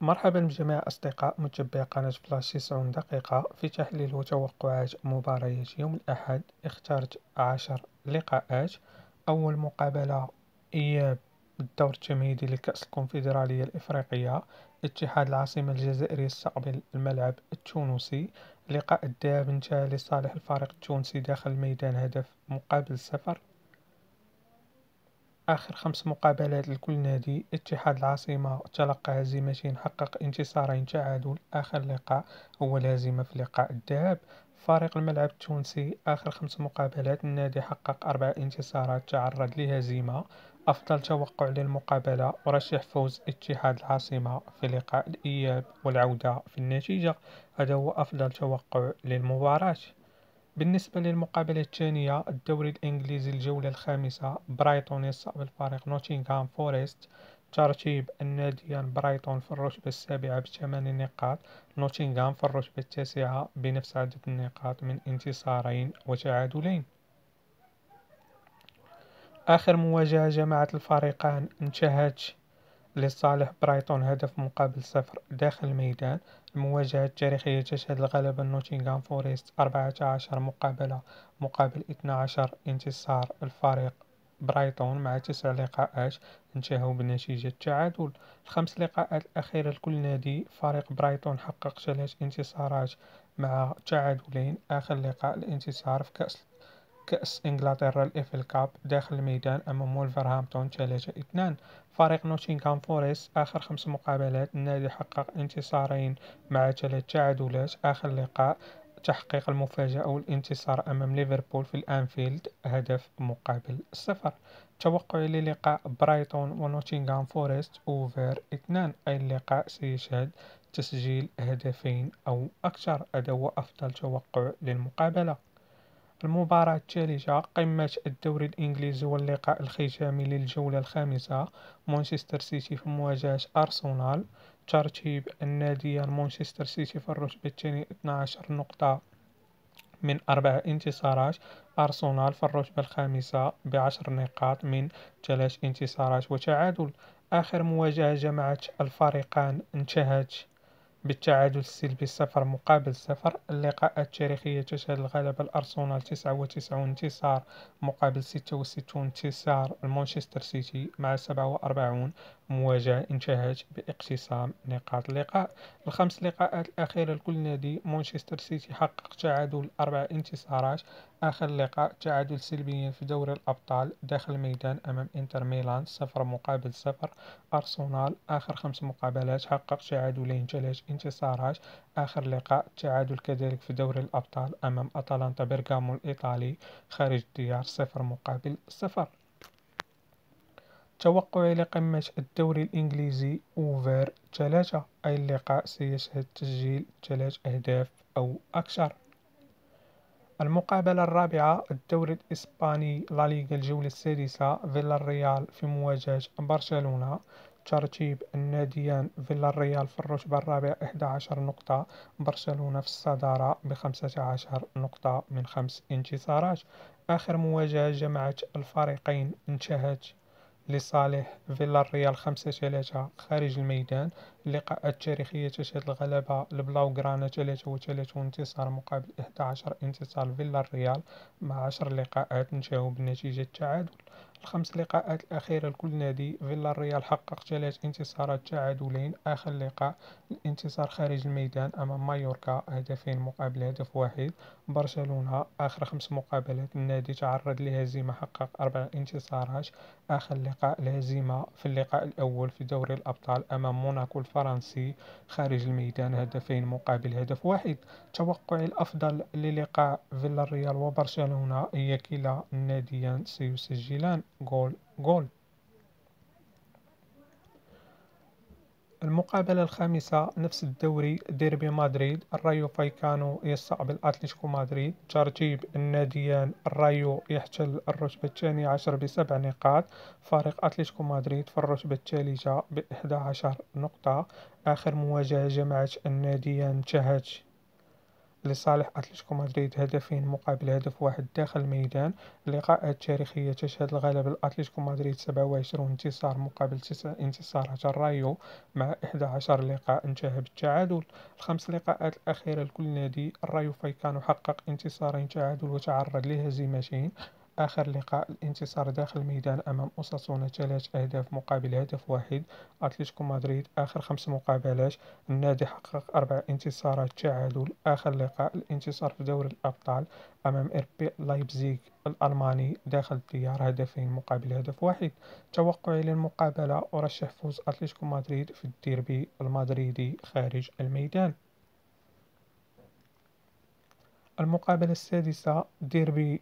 مرحبا بجميع أصدقاء متابعي قناة فلاش 90 دقيقة في تحليل وتوقعات مباريات يوم الأحد اخترت عشر لقاءات أول مقابلة إياب بالدور التمهيدي لكأس الكونفدرالية الإفريقية اتحاد العاصمة الجزائرية يستقبل الملعب التونسي لقاء الذهاب انتهى لصالح الفريق التونسي داخل الميدان هدف مقابل صفر آخر خمس مقابلات لكل نادي اتحاد العاصمة تلقى هزيمتين حقق انتصارين تعادل آخر لقاء هو الهزيمة في لقاء الذهاب فريق الملعب التونسي آخر خمس مقابلات النادي حقق أربع انتصارات تعرض لهزيمة أفضل توقع للمقابلة ورشح فوز اتحاد العاصمة في لقاء الإياب والعودة في النتيجة هذا هو أفضل توقع للمباراة بالنسبة للمقابلة الثانية الدوري الإنجليزي الجولة الخامسة برايتون يصعب الفريق نوتtingham فورست ترتيب الناديان برايتون في الرتبة السابعة بثمان نقاط نوتtingham في الرتبة التاسعة بنفس عدد النقاط من انتصارين وتعادلين آخر مواجهة جمعت الفريقان انتهت لصالح برايتون هدف مقابل صفر داخل الميدان المواجهة التاريخية تشهد الغلبة نوتنغهام فوريست 14 مقابلة مقابل 12 انتصار الفريق برايتون مع تسع لقاءات انتهوا بنتيجة تعادل الخمس لقاءات الأخيرة لكل نادي فريق برايتون حقق ثلاث انتصارات مع تعادلين آخر لقاء الانتصار في كأس كأس إنجلترا الإف الكاب داخل الميدان أمام ولفرهامبتون تلاتة اثنان فريق نوتينغهام فورست آخر خمس مقابلات النادي حقق انتصارين مع ثلاث تعادلات آخر لقاء تحقيق المفاجأة والانتصار أمام ليفربول في الأنفيلد هدف مقابل صفر توقعي للقاء برايتون ونوتنغهام فورست أوفر اثنان أي اللقاء سيشهد تسجيل هدفين أو أكثر هذا هو أفضل توقع للمقابلة المباراة الثالثة قمة الدوري الإنجليزي واللقاء الختامي للجولة الخامسة مانشستر سيتي في مواجهة أرسنال ترتيب النادي مانشستر سيتي في الرتبة الثانية 12 نقطة من أربع انتصارات أرسنال في الرتبة الخامسة بعشر نقاط من ثلاث انتصارات وتعادل آخر مواجهة جمعت الفريقان انتهت بالتعادل السلبي صفر مقابل صفر اللقاءات التاريخية تشهد الغلبة الأرسنال 99 انتصار مقابل 66 انتصار المانشستر سيتي مع 47 مواجهة انتهت باقتسام نقاط اللقاء الخمس لقاءات الأخيرة لكل نادي مانشستر سيتي حقق تعادل أربع انتصارات آخر لقاء تعادل سلبيا في دوري الأبطال داخل الميدان أمام إنتر ميلان صفر مقابل صفر أرسنال آخر خمس مقابلات حقق تعادلين ثلاث انتصارات آخر لقاء تعادل كذلك في دوري الأبطال أمام أتلانتا بيرغامو الإيطالي خارج الديار صفر مقابل صفر توقعي لقمة الدوري الإنجليزي أوفر ثلاثة أي اللقاء سيشهد تسجيل ثلاث أهداف أو أكثر المقابلة الرابعة الدوري الإسباني لا ليغا الجولة السادسة فيلا الريال في مواجهة برشلونة ترتيب الناديان فيلا الريال في الرتبة الرابعة 11 نقطة برشلونة في الصدارة ب 15 نقطة من خمس انتصارات آخر مواجهة جمعت الفريقين انتهت لصالح فيلا ريال خمسة ثلاثة خارج الميدان اللقاء التاريخية تشهد الغلبة جرانا ثلاثة وثلاثة انتصار مقابل إحدى عشر انتصار ريال مع عشر لقاءات انتهوا بنتيجة التعادل الخمس لقاءات الأخيرة لكل نادي فيلا ريال حقق ثلاث انتصارات تعادلين آخر لقاء الانتصار خارج الميدان أمام مايوركا هدفين مقابل هدف واحد برشلونة آخر خمس مقابلات النادي تعرض لهزيمة حقق أربع انتصارات آخر لقاء الهزيمة في اللقاء الأول في دوري الأبطال أمام موناكو الفرنسي خارج الميدان هدفين مقابل هدف واحد توقعي الأفضل للقاء فيلا الريال وبرشلونة هي كلا الناديان سيسجلان جول جول المقابلة الخامسة نفس الدوري ديربي مدريد الرايو فايكانو يستقبل أتلتيكو مدريد ترتيب الناديان الرايو يحتل الرتبة الثانية عشر بسبع نقاط فارق أتلتيكو مدريد في الرتبة الثالثة بإحدى عشر نقطة آخر مواجهة جمعت الناديان انتهت لصالح أتلتيكو مدريد هدفين مقابل هدف واحد داخل الميدان اللقاءات تاريخية تشهد الغلبة لأتلتيكو مدريد 27 انتصار مقابل 9 انتصارات الرايو مع 11 لقاء انتهى بالتعادل الخمس لقاءات الأخيرة لكل نادي الرايو فايكانو حقق انتصارين تعادل وتعرض لهزيمتين آخر لقاء الانتصار داخل الميدان أمام أوساسونا ثلاث أهداف مقابل هدف واحد أتلتيكو مدريد آخر خمس مقابلات النادي حقق أربع انتصارات تعادل آخر لقاء الانتصار في دوري الأبطال أمام إربي لايبزيغ الألماني داخل الديار هدفين مقابل هدف واحد توقعي للمقابلة أرشح فوز أتلتيكو مدريد في الديربي المدريدي خارج الميدان المقابلة السادسة ديربي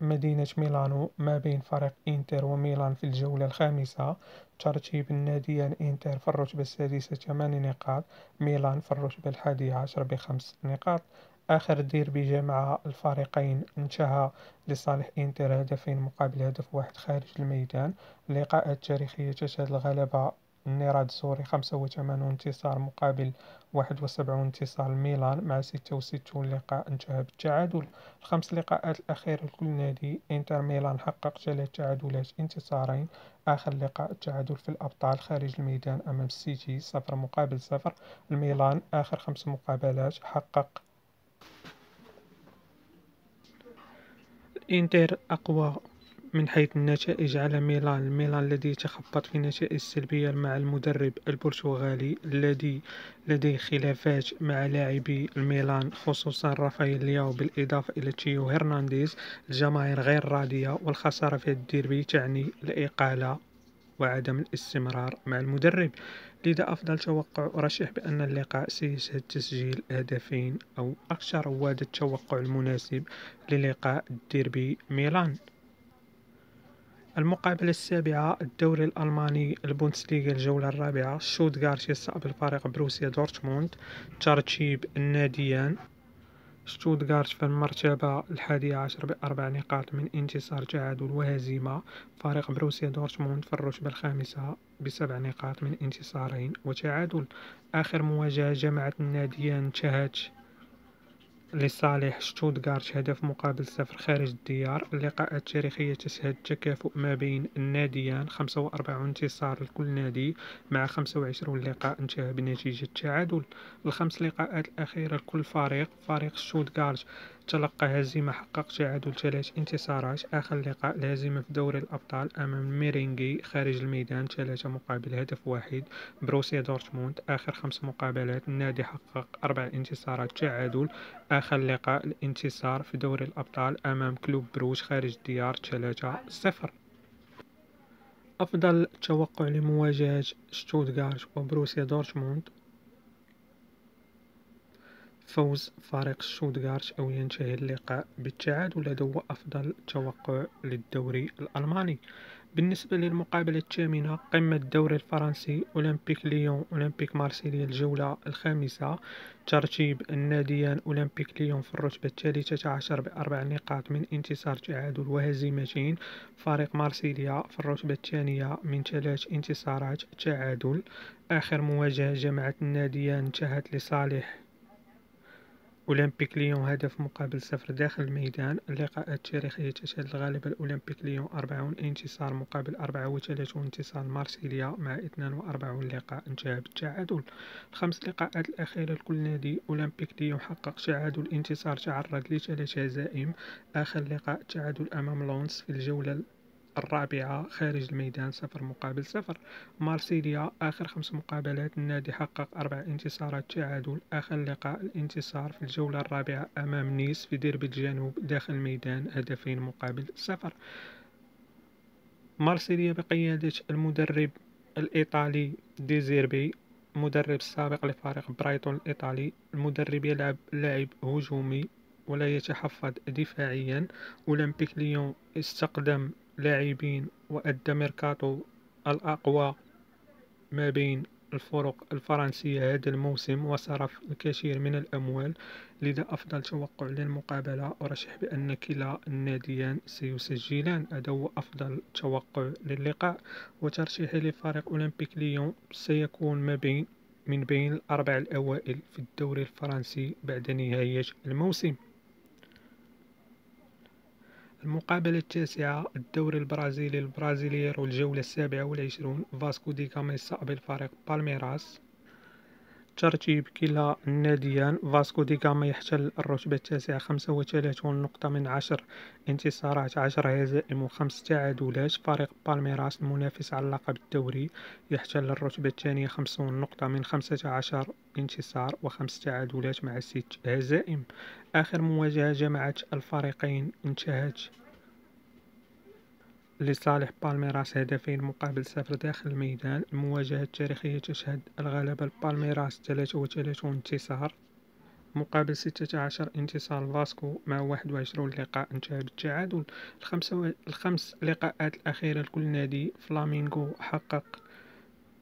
مدينة ميلانو ما بين فريق إنتر وميلان في الجولة الخامسة ترتيب الناديان إنتر في الرتبة السادسة 8 نقاط ميلان في الرتبة الحادية عشر بخمس نقاط آخر ديربي جمع الفريقين انتهى لصالح إنتر هدفين مقابل هدف واحد خارج الميدان لقاءات تاريخية تشهد الغلبة النيراد السوري 85 انتصار مقابل 71 انتصار ميلان مع 66 لقاء انتهى بالتعادل الخمس لقاءات الأخيرة لكل نادي انتر ميلان حقق ثلاث تعادلات انتصارين آخر لقاء التعادل في الأبطال خارج الميدان أمام السيتي صفر مقابل صفر الميلان آخر خمس مقابلات حقق انتر أقوى من حيث النتائج على ميلان ميلان الذي تخبط في نتائج سلبية مع المدرب البرتغالي الذي لديه خلافات مع لاعبي الميلان خصوصا رافائيل لياو بالإضافة إلى تشيو هرنانديز الجماهير غير راضية والخسارة في الديربي تعني الإقالة وعدم الاستمرار مع المدرب لذا أفضل توقع أرشح بأن اللقاء سيشهد تسجيل هدفين أو أكثر وهذا التوقع المناسب للقاء الديربي ميلان المقابلة السابعة الدوري الألماني البونسليغا الجولة الرابعة شوتغارت يستقبل الفريق بروسيا دورتموند ترتيب الناديان شتوتغارت في المرتبة الحادية عشر بأربع نقاط من انتصار تعادل وهزيمة فريق بروسيا دورتموند في الرتبة الخامسة بسبع نقاط من انتصارين وتعادل آخر مواجهة جمعت الناديان انتهت لصالح شتوتغارت هدف مقابل صفر خارج الديار اللقاءات التاريخية تشهد تكافؤ ما بين الناديان 45 انتصار لكل نادي مع 25 لقاء انتهى بنتيجة تعادل الخمس لقاءات الأخيرة لكل فريق فريق شتوتغارت تلقى هزيمة حقق تعادل ثلاث انتصارات آخر لقاء الهزيمة في دوري الأبطال أمام ميرينغي خارج الميدان ثلاثة مقابل هدف واحد بروسيا دورتموند آخر خمس مقابلات النادي حقق أربع انتصارات تعادل آخر لقاء الانتصار في دوري الأبطال أمام كلوب بروش خارج الديار ثلاثة صفر أفضل توقع لمواجهة شتوتغارت وبروسيا دورتموند فوز فريق شوتغارت أو ينتهي اللقاء بالتعادل هو أفضل توقع للدوري الألماني بالنسبة للمقابلة الثامنة قمة الدوري الفرنسي أولمبيك ليون أولمبيك مارسيليا الجولة الخامسة ترتيب الناديان أولمبيك ليون في الرتبة الثالثة عشر بأربع نقاط من انتصار تعادل وهزيمتين فريق مارسيليا في الرتبة الثانية من ثلاث انتصارات تعادل آخر مواجهة جمعت الناديان انتهت لصالح أولمبيك ليون هدف مقابل صفر داخل الميدان اللقاء التاريخي تشهد الغالبة الأولمبيك ليون 40 انتصار مقابل 34 انتصار مارسيليا مع 42 لقاء انتهى بالتعادل الخمس لقاءات الأخيرة لكل نادي أولمبيك ليون حقق تعادل انتصار تعرض لثلاث هزائم آخر لقاء تعادل أمام لونس في الجولة الرابعة خارج الميدان صفر مقابل صفر مارسيليا آخر خمس مقابلات النادي حقق أربع انتصارات تعادل آخر لقاء الانتصار في الجولة الرابعة أمام نيس في ديربي الجنوب داخل الميدان هدفين مقابل صفر مارسيليا بقيادة المدرب الإيطالي ديزيربي مدرب سابق لفريق برايتون الإيطالي المدرب يلعب لاعب هجومي ولا يتحفظ دفاعيا أولمبيك ليون استخدم لاعبين وأدى ميركاتو الأقوى ما بين الفرق الفرنسية هذا الموسم وصرف الكثير من الأموال لذا أفضل توقع للمقابلة أرشح بأن كلا الناديان سيسجلان هذا هو أفضل توقع للقاء وترشيح لفريق أولمبيك ليون سيكون ما بين من بين الأربع الأوائل في الدوري الفرنسي بعد نهاية الموسم المقابلة التاسعة الدوري البرازيلي البرازيلير والجولة السابعة والعشرون فاسكو دي غاميسا فريق بالميراس ترتيب كلا الناديان فاسكو دي غاما يحتل الرتبة التاسعة خمسة وثلاثون نقطة من عشر انتصارات عشر هزائم وخمس تعادلات فريق بالميراس المنافس على لقب الدوري يحتل الرتبة الثانية خمسون نقطة من خمسة عشر انتصار وخمس تعادلات مع ست هزائم إيه آخر مواجهة جمعت الفريقين انتهت لصالح بالميراس هدفين مقابل صفر داخل الميدان المواجهة التاريخية تشهد الغلبة البالميراس 33 انتصار مقابل 16 انتصار الفاسكو مع 21 لقاء انتهى بالتعادل الخمس لقاءات الأخيرة لكل نادي فلامينغو حقق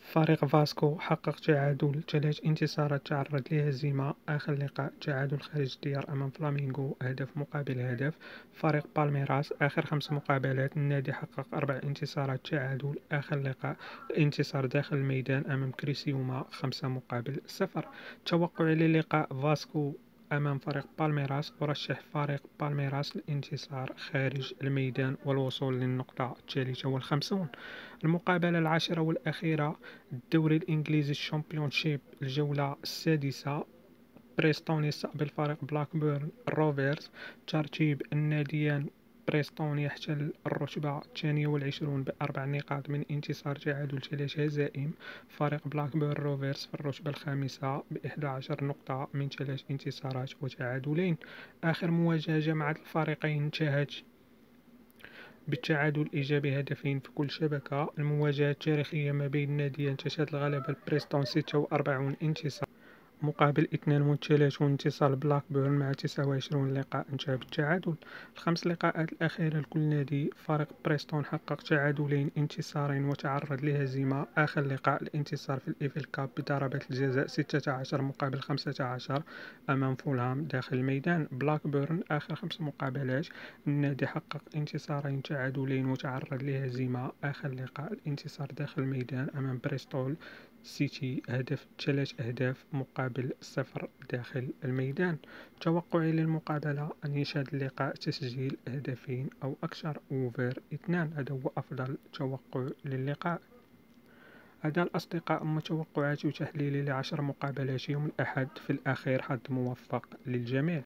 فريق فاسكو حقق تعادل ثلاث انتصارات تعرض لهزيمة آخر لقاء تعادل خارج الديار أمام فلامينغو هدف مقابل هدف فريق بالميراس آخر خمس مقابلات النادي حقق أربع انتصارات تعادل آخر لقاء انتصار داخل الميدان أمام كريسيوما خمسة مقابل صفر توقعي للقاء فاسكو أمام فريق بالميراس أرشح فريق بالميراس الانتصار خارج الميدان والوصول للنقطة الثالثة والخمسون المقابلة العاشرة والأخيرة الدوري الإنجليزي الشامبيونشيب الجولة السادسة بريستون يستقبل فريق بيرن روفيرز ترتيب الناديان بريستونيا احتل الرتبة الثانية والعشرون بأربع نقاط من انتصار تعادل ثلاث هزائم فريق بلاك بير روفرز في الرتبة الخامسة بإحدى عشر نقطة من ثلاث انتصارات وتعادلين آخر مواجهة جمعت الفريقين انتهت بالتعادل الإيجابي هدفين في كل شبكة المواجهة التاريخية ما بين ناديين تشهد الغلبة البريستون 46 انتصار مقابل 32 انتصار بيرن مع 29 لقاء انتهى بالتعادل الخمس لقاءات الأخيرة لكل نادي فريق بريستون حقق تعادلين انتصارين وتعرض لهزيمة آخر لقاء الانتصار في الإيفل كاب بضربة الجزاء 16 مقابل 15 أمام فولهام داخل الميدان بلاك بيرن آخر خمس مقابلات النادي حقق انتصارين تعادلين وتعرض لهزيمة آخر لقاء الانتصار داخل الميدان أمام بريستول سيتي هدف ثلاث أهداف مقابل صفر داخل الميدان توقعي للمقابلة أن يشهد اللقاء تسجيل هدفين أو أكثر أوفر اثنان هذا هو أفضل توقع للقاء هذا الأصدقاء أما وتحليلي لعشر مقابلات يوم الأحد في الأخير حظ موفق للجميع